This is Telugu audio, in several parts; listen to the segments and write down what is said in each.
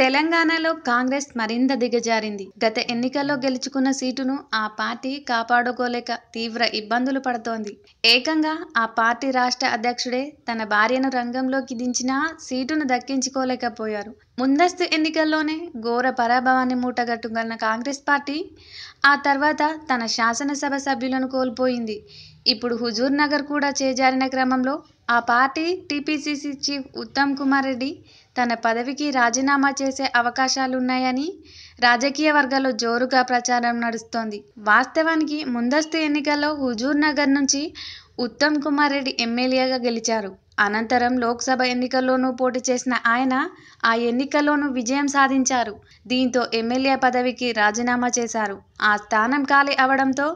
తెలంగాణలో కాంగ్రెస్ మరింత దిగజారింది. గత ఎన్నికల్లో గెలుచుకున్న సీటును ఆ పార్టీ కాపాడుకోలేక తీవ్ర ఇబ్బందులు పడుతోంది. ఏకంగా ఆ పార్టీ రాష్ట్ర అధ్యక్షుడే తన భార్యను రంగంలోకి దించినా సీటును దక్కించుకోలేకపోయారు. ముందస్తు ఎన్నికల్లోనే ఘోర పరాభవాన్ని మూటగట్టుకున్న కాంగ్రెస్ పార్టీ ఆ తర్వాత తన శాసనసభ సభ్యులను కోల్పోయింది. ఇప్పుడు హుజూర్ నగర్ కూడా చేజారిన క్రమంలో ఆ party TPCC chief Uttam Kumar Reddy తన పదవికి రాజీనామా చేసే అవకాశాలున్నాయని రాజకీయ వర్గాల్లో జోరుగా ప్రచారం నడుస్తోంది వాస్తవానికి ముందస్తు ఎన్నికల్లో హుజూర్ నగర్ నుంచి ఉత్తమ్ కుమార్ రెడ్డి ఎమ్మెల్యేగా గెలిచారు అనంతరం లోక్సభ ఎన్నికల్లోనూ పోటీ చేసిన ఆయన ఆ ఎన్నికల్లోనూ విజయం సాధించారు దీంతో ఎమ్మెల్యే పదవికి రాజీనామా చేశారు ఆ స్థానం ఖాళీ అవడంతో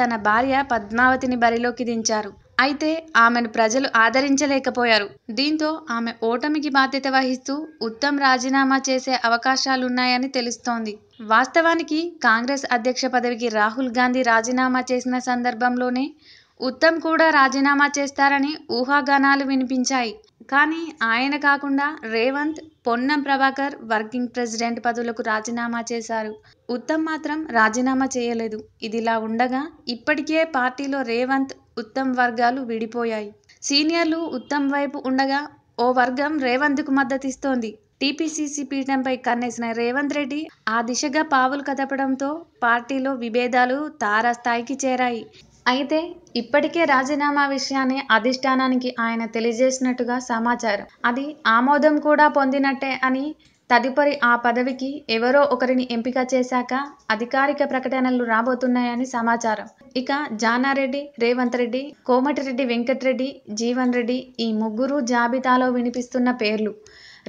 తన భార్య పద్మావతిని బరిలోకి దించారు అయితే ఆమెను ప్రజలు ఆదరించలేకపోయారు దీంతో ఆమె ఓటమికి బాధ్యత వహిస్తూ ఉత్తమ్ రాజీనామా చేసే అవకాశాలున్నాయని తెలుస్తోంది వాస్తవానికి కాంగ్రెస్ అధ్యక్ష పదవికి రాహుల్ గాంధీ రాజీనామా చేసిన సందర్భంలోనే ఉత్తమ్ కూడా రాజీనామా చేస్తారని ఊహాగానాలు వినిపించాయి కానీ ఆయన కాకుండా రేవంత్ పొన్నం ప్రభాకర్ వర్కింగ్ ప్రెసిడెంట్ పదవులకు రాజీనామా చేశారు ఉత్తమ్ మాత్రం రాజీనామా చేయలేదు ఇదిలా ఉండగా ఇప్పటికే పార్టీలో రేవంత్ ఉత్తమ్ వర్గాలు విడిపోయాయి. సీనియర్లు ఉత్తమ్ వైపు ఉండగా ఓ వర్గం రేవంత్ కు మద్దతిస్తోంది. టీపీసీసీ పీఠంపై కన్నేసిన రేవంత్ రెడ్డి ఆ దిశగా పావులు కదపడంతో పార్టీలో విభేదాలు తారాస్థాయికి చేరాయి. అయితే ఇప్పటికే రాజీనామా విషయాన్ని అధిష్టానానికి ఆయన తెలియజేసినట్టుగా సమాచారం. అది ఆమోదం కూడా పొందినట్టే అని తదుపరి ఆ పదవికి ఎవరో ఒకరిని ఎంపిక చేశాక అధికారిక ప్రకటనలు రాబోతున్నాయని సమాచారం ఇక జానారెడ్డి రేవంత్ రెడ్డి కోమటిరెడ్డి వెంకట్రెడ్డి జీవన్ రెడ్డి ఈ ముగ్గురు జాబితాలో వినిపిస్తున్న పేర్లు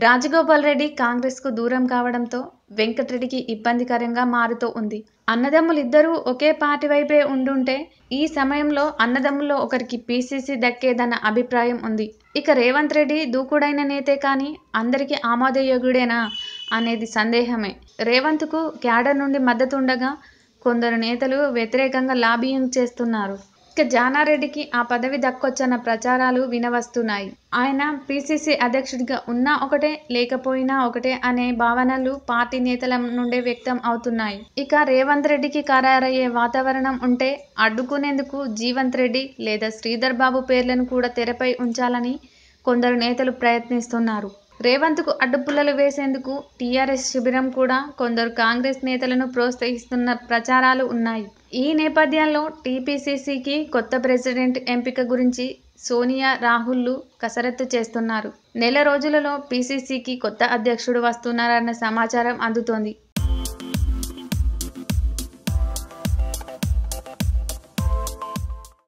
రాజగోపాల్ రెడ్డి కాంగ్రెస్కు దూరం కావడంతో వెంకటరెడ్డికి ఇబ్బందికరంగా మారుతూ ఉంది అన్నదమ్ములిద్దరూ ఒకే పార్టీ వైపే ఉండుంటే ఈ సమయంలో అన్నదమ్ముల్లో ఒకరికి పీసీసీ దక్కేదన్న అభిప్రాయం ఉంది ఇక రేవంత్ రెడ్డి దూకుడైన నేతే కానీ అందరికీ ఆమోదయోగ్యుడేనా అనేది సందేహమే రేవంత్కు క్యాడర్ నుండి మద్దతు ఉండగా కొందరు నేతలు వ్యతిరేకంగా లాబియింగ్ చేస్తున్నారు ఇక జానారెడ్డికి ఆ పదవి దక్కొచ్చన్న ప్రచారాలు వినవస్తున్నాయి ఆయన పిసిసి అధ్యక్షుడిగా ఉన్నా ఒకటే లేకపోయినా ఒకటే అనే భావనలు పార్టీ నేతల నుండే వ్యక్తం అవుతున్నాయి ఇక రేవంత్ రెడ్డికి ఖరారయ్యే వాతావరణం ఉంటే అడ్డుకునేందుకు జీవంత్ రెడ్డి లేదా శ్రీధర్ బాబు పేర్లను కూడా తెరపై ఉంచాలని కొందరు నేతలు ప్రయత్నిస్తున్నారు రేవంత్కు అడ్డుపుల్లలు వేసేందుకు టీఆర్ఎస్ శిబిరం కూడా కొందరు కాంగ్రెస్ నేతలను ప్రోత్సహిస్తున్న ప్రచారాలు ఉన్నాయి ఈ నేపథ్యంలో టీపీసీసీకి కొత్త ప్రెసిడెంట్ ఎంపిక గురించి సోనియా రాహుల్లు కసరత్తు చేస్తున్నారు నెల రోజులలో పీసీసీకి కొత్త అధ్యక్షుడు వస్తున్నారన్న సమాచారం అందుతోంది